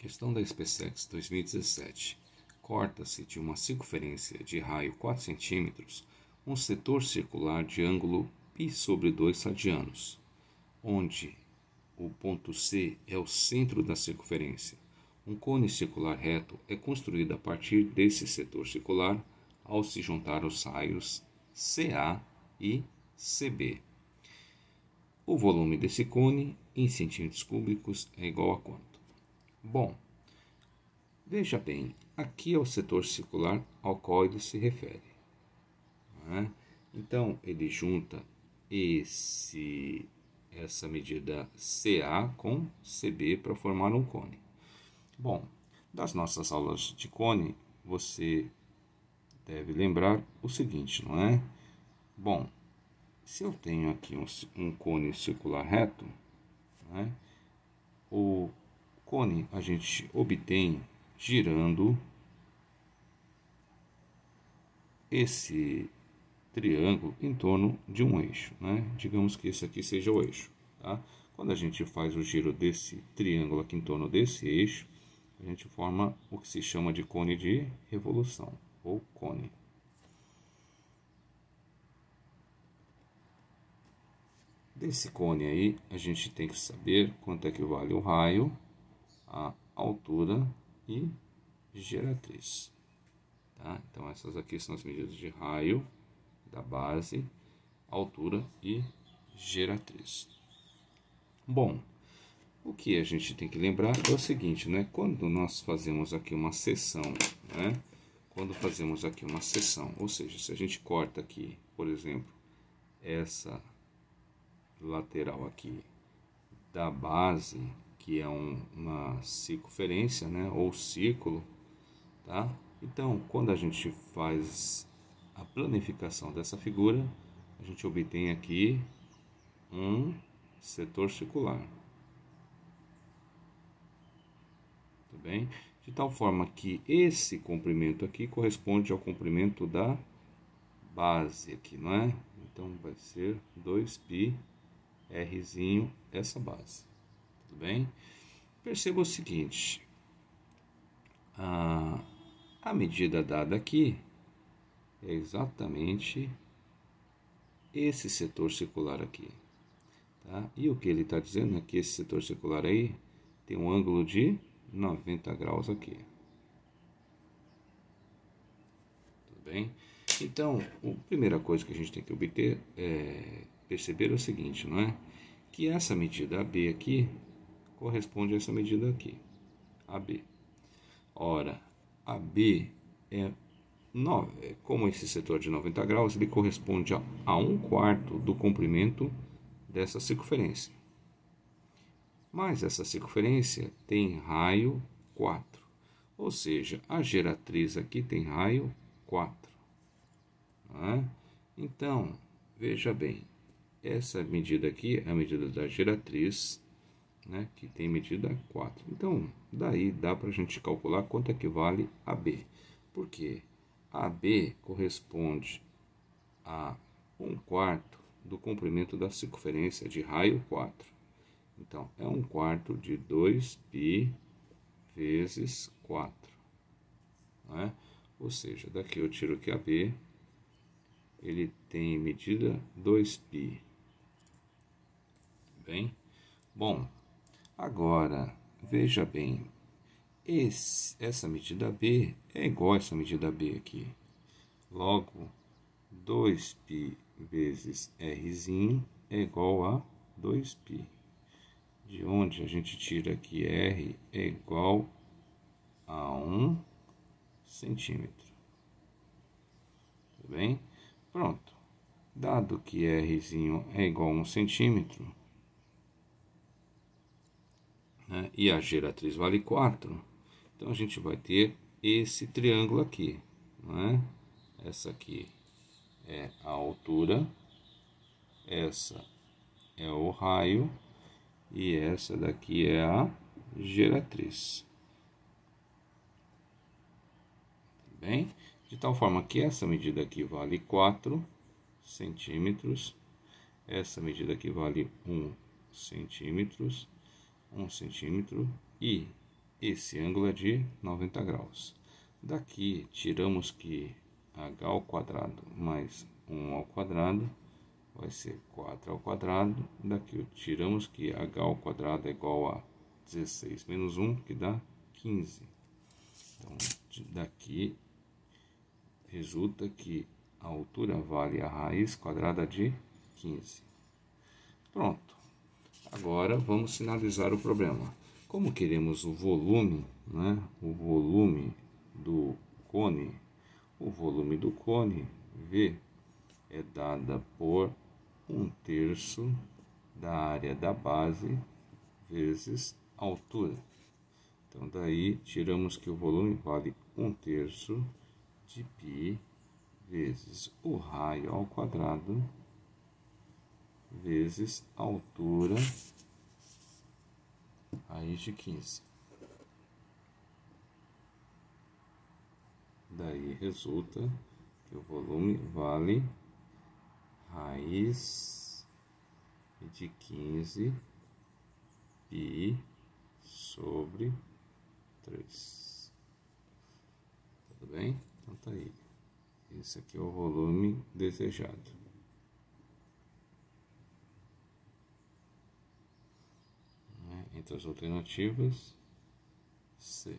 Questão da SpaceX 2017. Corta-se de uma circunferência de raio 4 cm um setor circular de ângulo π sobre 2 radianos, onde o ponto C é o centro da circunferência. Um cone circular reto é construído a partir desse setor circular ao se juntar os raios CA e CB. O volume desse cone em centímetros cúbicos é igual a quanto? Bom, veja bem, aqui é o setor circular ao qual ele se refere. É? Então, ele junta esse, essa medida CA com CB para formar um cone. Bom, das nossas aulas de cone, você deve lembrar o seguinte, não é? Bom, se eu tenho aqui um, um cone circular reto, é? o Cone a gente obtém girando esse triângulo em torno de um eixo, né? Digamos que esse aqui seja o eixo, tá? Quando a gente faz o giro desse triângulo aqui em torno desse eixo, a gente forma o que se chama de cone de revolução, ou cone. Desse cone aí, a gente tem que saber quanto é que vale o raio a altura e geratriz. Tá? Então, essas aqui são as medidas de raio da base, altura e geratriz. Bom, o que a gente tem que lembrar é o seguinte, né? Quando nós fazemos aqui uma seção, né? Quando fazemos aqui uma seção, ou seja, se a gente corta aqui, por exemplo, essa lateral aqui da base que é um, uma circunferência, né, ou círculo, tá? Então, quando a gente faz a planificação dessa figura, a gente obtém aqui um setor circular. Tá bem? De tal forma que esse comprimento aqui corresponde ao comprimento da base aqui, não é? Então, vai ser 2 rzinho essa base. Tudo bem? Perceba o seguinte: a, a medida dada aqui é exatamente esse setor circular aqui. Tá? E o que ele está dizendo é que esse setor circular aí tem um ângulo de 90 graus aqui. Tudo bem? Então, a primeira coisa que a gente tem que obter é perceber o seguinte, não é? Que essa medida AB aqui corresponde a essa medida aqui, AB. Ora, AB é 9. É como esse setor de 90 graus, ele corresponde a, 1 quarto do comprimento dessa circunferência. Mas essa circunferência tem raio 4. Ou seja, a geratriz aqui tem raio 4. É? Né? Então, veja bem, essa medida aqui é a medida da geratriz né, que tem medida 4. Então, daí dá para a gente calcular quanto equivale a B. Porque a B corresponde a 1 quarto do comprimento da circunferência de raio 4. Então, é 1 quarto de 2π vezes 4. Né? Ou seja, daqui eu tiro que a B ele tem medida 2π. Bem, bom, Agora, veja bem, esse, essa medida B é igual a essa medida B aqui. Logo, 2π vezes R é igual a 2π. De onde a gente tira que R é igual a 1 centímetro. Tudo tá bem? Pronto. Dado que R é igual a 1 centímetro, né? e a geratriz vale 4, então a gente vai ter esse triângulo aqui. Né? Essa aqui é a altura, essa é o raio e essa daqui é a geratriz. Tá bem? De tal forma que essa medida aqui vale 4 centímetros, essa medida aqui vale 1 centímetros, 1 centímetro e esse ângulo é de 90 graus. Daqui tiramos que h ao quadrado mais 1 ao quadrado vai ser 4 ao quadrado. Daqui tiramos que h ao quadrado é igual a 16 menos 1, que dá 15. Então, daqui resulta que a altura vale a raiz quadrada de 15. Pronto agora vamos sinalizar o problema. Como queremos o volume, né? o volume do cone, o volume do cone V é dada por um terço da área da base vezes altura. Então, daí, tiramos que o volume vale um terço de π vezes o raio ao quadrado vezes a altura Raiz de 15. Daí resulta que o volume vale raiz de 15 pi sobre 3. Tudo bem? Então tá aí. Esse aqui é o volume desejado. entre as alternativas C.